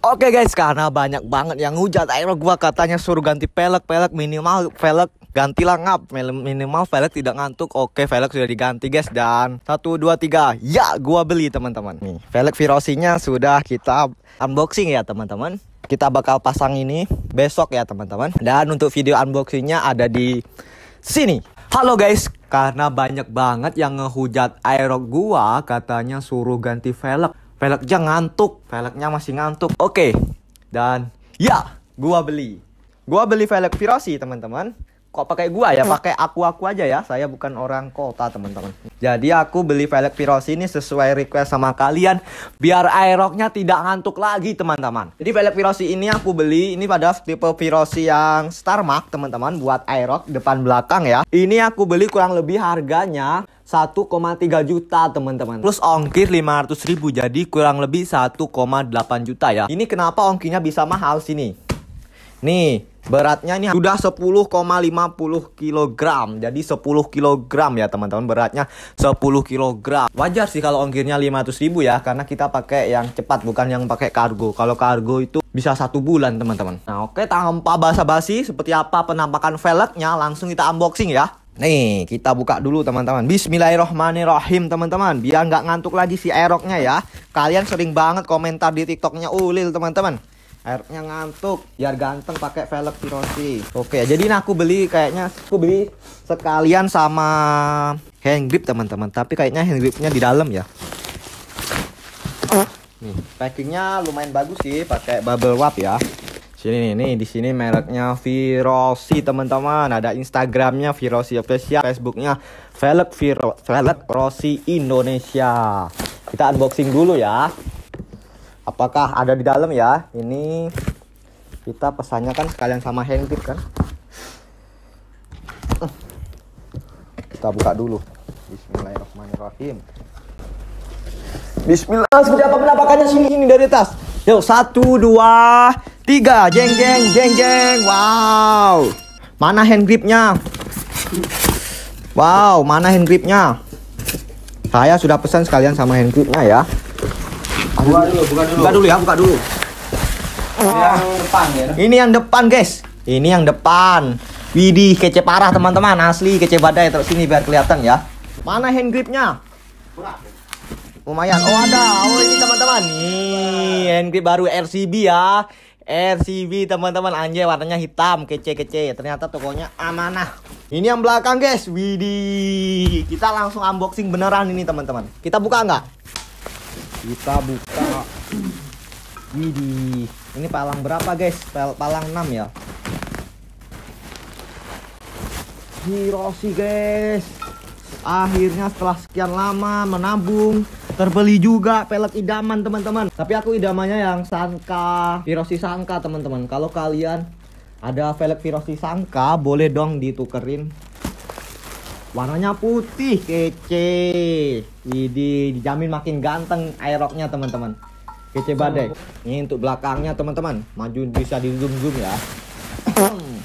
Oke okay guys, karena banyak banget yang hujat akhirnya gua katanya suruh ganti pelek, pelek minimal pelek gantilah ngap minimal pelek tidak ngantuk. Oke, okay, pelek sudah diganti guys dan 1 2 3. Ya, gua beli teman-teman. Nih, pelek virosinya sudah kita unboxing ya teman-teman. Kita bakal pasang ini besok ya teman-teman. Dan untuk video unboxingnya ada di sini. Halo guys, karena banyak banget yang ngehujat aerok gua katanya suruh ganti velg. Velgnya ngantuk, velgnya masih ngantuk. Oke, okay. dan ya, gua beli. Gua beli velg Virasi, teman-teman kok pakai gua ya pakai aku aku aja ya saya bukan orang kota teman-teman jadi aku beli velg Piros ini sesuai request sama kalian biar aeroknya tidak ngantuk lagi teman-teman jadi velg piros ini aku beli ini pada tipe piros yang starmark teman-teman buat aerok depan belakang ya ini aku beli kurang lebih harganya 1,3 juta teman-teman Plus ongkir 500 ribu Jadi kurang lebih 1,8 juta ya Ini kenapa ongkirnya bisa mahal sini Nih Beratnya ini sudah 10,50 kg. Jadi 10 kg ya teman-teman beratnya 10 kg. Wajar sih kalau ongkirnya 500 ribu ya karena kita pakai yang cepat bukan yang pakai kargo. Kalau kargo itu bisa satu bulan teman-teman. Nah oke tanpa basa-basi seperti apa penampakan velgnya langsung kita unboxing ya. Nih, kita buka dulu teman-teman. Bismillahirrohmanirrohim teman-teman. Biar nggak ngantuk lagi si eroknya ya. Kalian sering banget komentar di TikToknya Ulil teman-teman. Airnya ngantuk. Biar ganteng pakai velg Hiroshi. Oke, jadi ini aku beli kayaknya aku beli sekalian sama hand grip teman-teman. Tapi kayaknya hand gripnya di dalam ya. Nih, packingnya lumayan bagus sih, pakai bubble wrap ya. Sini nih, nih di sini mereknya Virosi teman-teman. Ada Instagramnya Virosi Official, Facebooknya Velg Viro Velg Rossi Indonesia. Kita unboxing dulu ya apakah ada di dalam ya ini kita pesannya kan sekalian sama hand kan kita buka dulu Bismillahirrahmanirrahim Bismillah seperti apa penampakannya sini ini dari tas yuk satu dua tiga jeng jeng jeng jeng wow mana hand gripnya wow mana hand gripnya saya sudah pesan sekalian sama hand gripnya ya Buka dulu, buka dulu. Buka dulu ya, buka dulu. Yang depan ya. Ini yang depan, guys. Ini yang depan. Widih, kece parah teman-teman, asli kece badai terus sini biar kelihatan ya. Mana hand gripnya? Lumayan. Oh ada, oh ini teman-teman nih hand grip baru RCB ya. RCB teman-teman anjay warnanya hitam kece-kece ternyata tokonya amanah ini yang belakang guys widih kita langsung unboxing beneran ini teman-teman kita buka nggak kita buka. Widi. Ini palang berapa guys? Pal palang 6 ya. Hiroshi guys. Akhirnya setelah sekian lama menabung terbeli juga pelet idaman teman-teman. Tapi aku idamannya yang sangka, Hiroshi sangka teman-teman. Kalau kalian ada velg Hiroshi sangka, boleh dong ditukerin Warnanya putih kece. Widih, dijamin makin ganteng aeroknya teman-teman. Kece badai. Oh. Ini untuk belakangnya teman-teman. Maju bisa di zoom zoom ya. Hmm.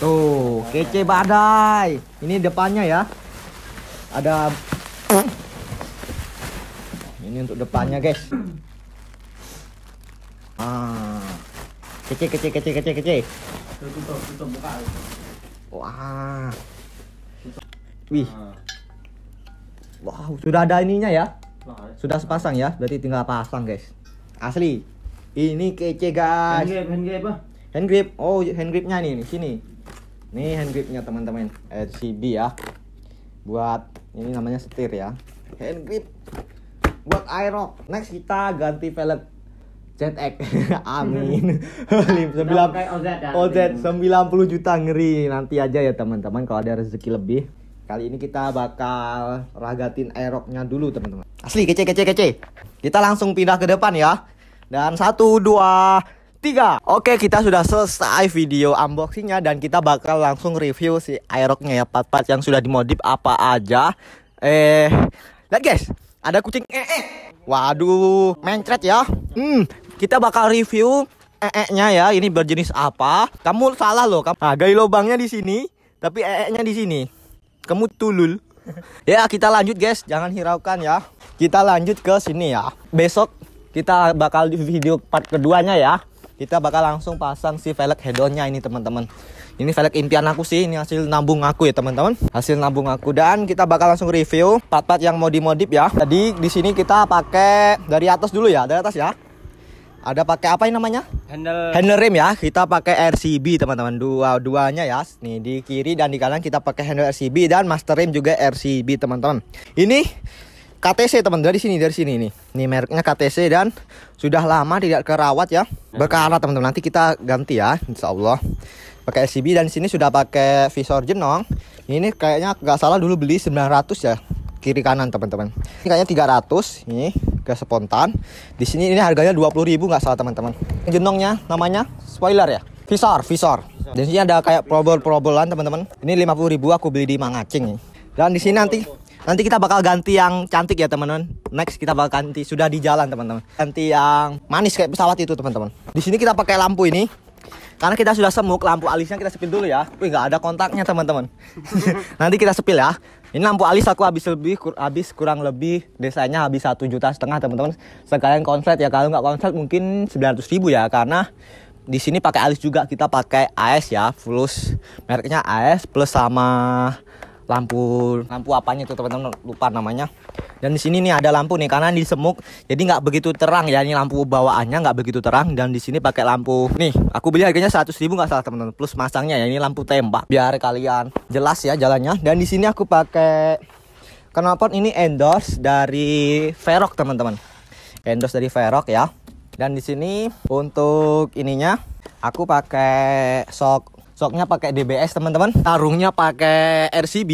Tuh, kece badai. Ini depannya ya. Ada Ini untuk depannya, guys. Ah. Kece kece kece kece kece. Tutup, tutup, buka. Wah. Wih. Ah. Wow, sudah ada ininya ya. Sudah sepasang ya, berarti tinggal pasang guys. Asli. Ini kece guys. Hand grip, hand grip Hand grip. Oh, hand gripnya nih, nih sini. Nih hand gripnya teman-teman. RCB eh, ya. Buat ini namanya setir ya. Hand grip buat aero. Next kita ganti velg ZX. Amin. sembilan OZ, OZ 90 juta ngeri nanti aja ya teman-teman kalau ada rezeki lebih. Kali ini kita bakal ragatin Aeroknya dulu teman-teman. Asli kece kece kece. Kita langsung pindah ke depan ya. Dan satu dua tiga. Oke kita sudah selesai video unboxingnya dan kita bakal langsung review si aeroknya ya part-part yang sudah dimodif apa aja. Eh, lihat guys, ada kucing ee. Eh, -e. Eh. Waduh, mencret ya. Hmm, kita bakal review ee-nya ya. Ini berjenis apa? Kamu salah loh. Kamu nah, gay lubangnya di sini, tapi ee-nya di sini. Kamu tulul. ya, kita lanjut guys, jangan hiraukan ya. Kita lanjut ke sini ya. Besok kita bakal di video part keduanya ya. Kita bakal langsung pasang si velg hedonnya ini teman-teman. Ini velg impian aku sih, ini hasil nabung aku ya teman-teman. Hasil nabung aku dan kita bakal langsung review part-part yang modif-modif ya. Jadi di sini kita pakai dari atas dulu ya, dari atas ya. Ada pakai apa ini namanya? Handle. Handle rim ya. Kita pakai RCB teman-teman. Dua duanya ya. Nih di kiri dan di kanan kita pakai handle RCB dan master rim juga RCB teman-teman. Ini KTC teman dari sini dari sini nih. Nih mereknya KTC dan sudah lama tidak kerawat ya. Hmm. Berkala teman-teman. Nanti kita ganti ya Insya Allah Pakai RCB dan sini sudah pakai visor jenong. Ini kayaknya nggak salah dulu beli 900 ya kiri kanan teman-teman ini kayaknya 300 ini ke spontan di sini ini harganya 20.000 nggak salah teman-teman jenongnya namanya spoiler ya visor visor di sini ada kayak probol-probolan teman-teman ini 50.000 aku beli di Mangacing dan di sini nanti nanti kita bakal ganti yang cantik ya teman-teman next kita bakal ganti sudah di jalan teman-teman ganti yang manis kayak pesawat itu teman-teman di sini kita pakai lampu ini karena kita sudah semuk lampu alisnya kita sepil dulu ya. Wih nggak ada kontaknya teman-teman. Nanti kita sepil ya. Ini lampu alis aku habis lebih kur habis kurang lebih desainnya habis satu juta setengah teman-teman. Sekalian konslet ya kalau nggak konslet mungkin 900 ribu ya karena di sini pakai alis juga kita pakai AS ya, plus Mereknya AS plus sama lampu lampu apanya tuh teman-teman lupa namanya dan di sini nih ada lampu nih karena di semuk jadi nggak begitu terang ya ini lampu bawaannya nggak begitu terang dan di sini pakai lampu nih aku beli harganya 100 ribu nggak salah teman-teman plus masangnya ya ini lampu tembak biar kalian jelas ya jalannya dan di sini aku pakai knalpot ini endorse dari Ferok teman-teman endorse dari Ferok ya dan di sini untuk ininya aku pakai sok Soknya pakai DBS teman-teman. Tarungnya pakai RCB.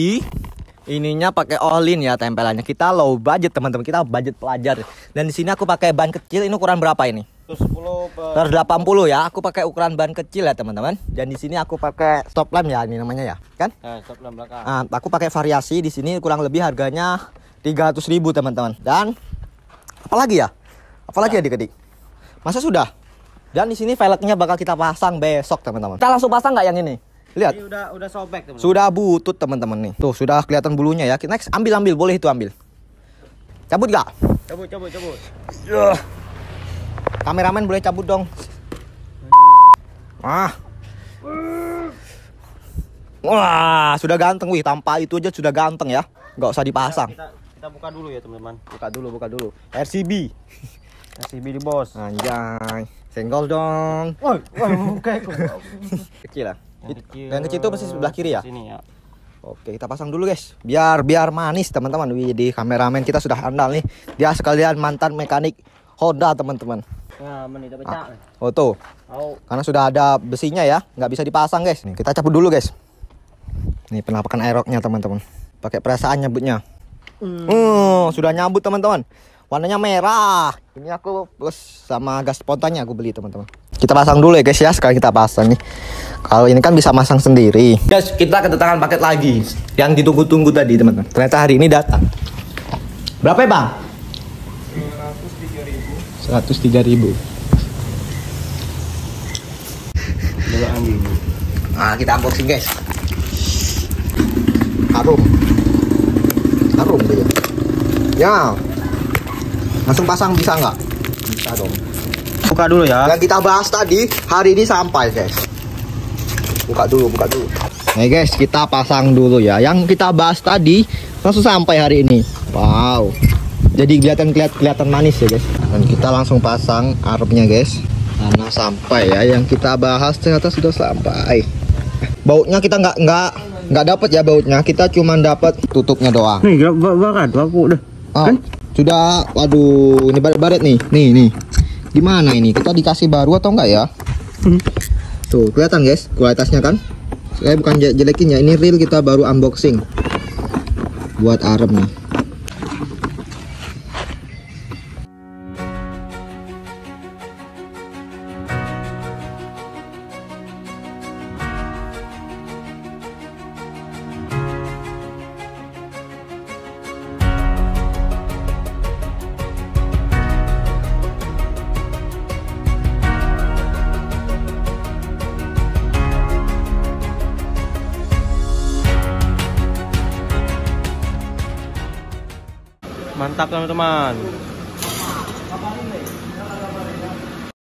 Ininya pakai olin ya tempelannya. Kita low budget teman-teman. Kita budget pelajar. Dan di sini aku pakai ban kecil. Ini ukuran berapa ini? 110 per 180 ya. Aku pakai ukuran ban kecil ya teman-teman. Dan di sini aku pakai stop lamp ya ini namanya ya, kan? Eh, stop lamp belakang. Nah, aku pakai variasi di sini kurang lebih harganya 300.000 teman-teman. Dan apalagi ya? Apalagi ya, ya dik Masa sudah? Dan di sini velgnya bakal kita pasang besok, teman-teman. Kita langsung pasang nggak yang ini? Lihat. Ini udah udah sobek, teman-teman. Sudah butut, teman-teman nih. Tuh, sudah kelihatan bulunya ya. Next, ambil-ambil, boleh itu ambil. Cabut nggak? Cabut, cabut, cabut. Uh. Kameramen boleh cabut dong. Wah. Wah, sudah ganteng wih, tanpa itu aja sudah ganteng ya. Nggak usah dipasang. Kita, kita, kita buka dulu ya, teman-teman. Buka dulu, buka dulu. RCB. RCB di bos. Anjay. Senggol dong. Woi, woi, oke. kecil lah. yang kecil itu pasti sebelah kiri ya? Sini ya. Oke, kita pasang dulu guys. Biar biar manis teman-teman. Wih, di kameramen kita sudah andal nih. Dia sekalian mantan mekanik Honda teman-teman. Nah, ah, Oh tuh. Oh. Karena sudah ada besinya ya, nggak bisa dipasang guys. Nih, kita cabut dulu guys. Ini penampakan aeroknya teman-teman. Pakai perasaan nyebutnya. Hmm. Uh, sudah nyambut teman-teman warnanya merah ini aku plus sama gas spontannya aku beli teman-teman kita pasang dulu ya guys ya sekarang kita pasang nih kalau ini kan bisa masang sendiri guys kita kedatangan paket lagi yang ditunggu-tunggu tadi teman-teman ternyata hari ini datang berapa ya bang? 103 ribu nah kita unboxing guys harum harum ya langsung pasang bisa nggak bisa dong buka dulu ya yang kita bahas tadi hari ini sampai guys buka dulu buka dulu Nih guys, kita pasang dulu ya. Yang kita bahas tadi langsung sampai hari ini. Wow. Jadi kelihatan kelihatan manis ya guys. Dan kita langsung pasang arpnya guys. Karena sampai ya yang kita bahas ternyata sudah sampai. Bautnya kita nggak nggak nggak dapat ya bautnya. Kita cuma dapat tutupnya doang. Nih, gak bakat dah. Ah. Kan sudah waduh ini baret-baret nih nih nih gimana ini kita dikasih baru atau enggak ya hmm. tuh kelihatan guys kualitasnya kan saya bukan jelekin ya ini real kita baru unboxing buat arem nih mantap teman-teman